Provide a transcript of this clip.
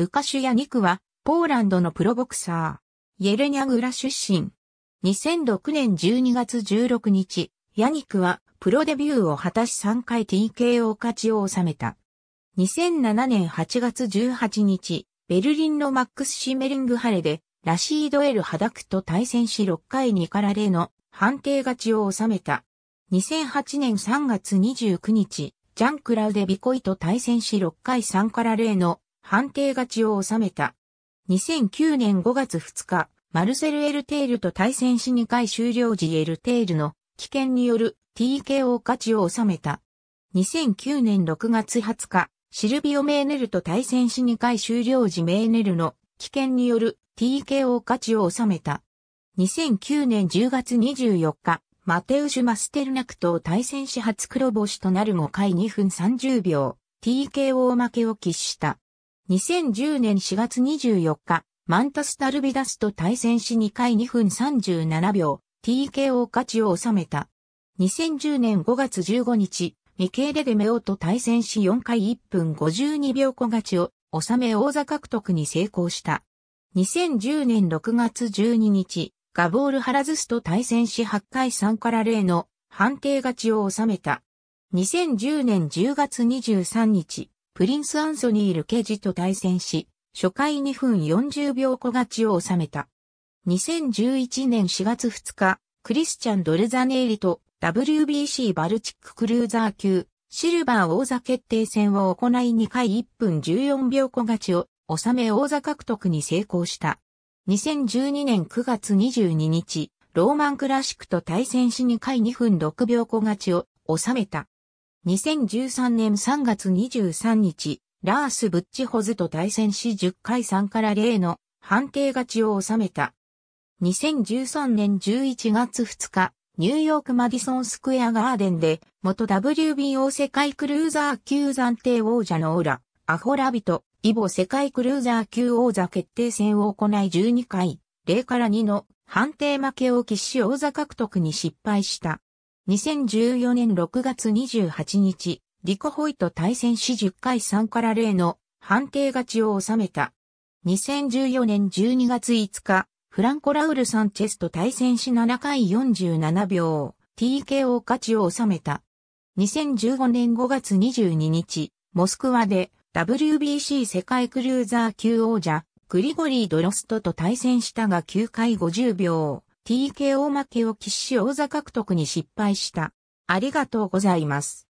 ウカシュヤニクは、ポーランドのプロボクサー、イェレニャグラ出身。2006年12月16日、ヤニクは、プロデビューを果たし3回 TKO 勝ちを収めた。2007年8月18日、ベルリンのマックス・シメリングハレで、ラシード・エル・ハダクと対戦し6回2から0の判定勝ちを収めた。2008年3月29日、ジャン・クラウデ・ビコイと対戦し6回3から0の判定勝ちを収めた。2009年5月2日、マルセル・エルテールと対戦し2回終了時エルテールの危険による TKO 勝ちを収めた。2009年6月20日、シルビオ・メーネルと対戦し2回終了時メーネルの危険による TKO 勝ちを収めた。2009年10月24日、マテウシュ・マステルナクと対戦し初黒星となる5回2分30秒、TKO 負けを喫した。2010年4月24日、マンタスタルビダスと対戦し2回2分37秒、TKO 勝ちを収めた。2010年5月15日、ミケーレ・デメオと対戦し4回1分52秒小勝ちを収め王座獲得に成功した。2010年6月12日、ガボール・ハラズスと対戦し8回3から0の判定勝ちを収めた。2010年10月23日、プリンス・アンソニー・ルケジと対戦し、初回2分40秒小勝ちを収めた。2011年4月2日、クリスチャン・ドルザネーリと WBC バルチッククルーザー級シルバー王座決定戦を行い2回1分14秒小勝ちを収め王座獲得に成功した。2012年9月22日、ローマンクラシックと対戦し2回2分6秒小勝ちを収めた。2013年3月23日、ラース・ブッチホズと対戦し10回3から0の判定勝ちを収めた。2013年11月2日、ニューヨークマディソンスクエアガーデンで、元 WBO 世界クルーザー級暫定王者のオラ、アホラビト、イボ世界クルーザー級王座決定戦を行い12回、0から2の判定負けを喫し王座獲得に失敗した。2014年6月28日、リコ・ホイと対戦し10回3から0の判定勝ちを収めた。2014年12月5日、フランコ・ラウル・サンチェスと対戦し7回47秒、TKO 勝ちを収めた。2015年5月22日、モスクワで WBC 世界クルーザー級王者、グリゴリー・ドロストと対戦したが9回50秒、TKO 負けを喫し王座獲得に失敗した。ありがとうございます。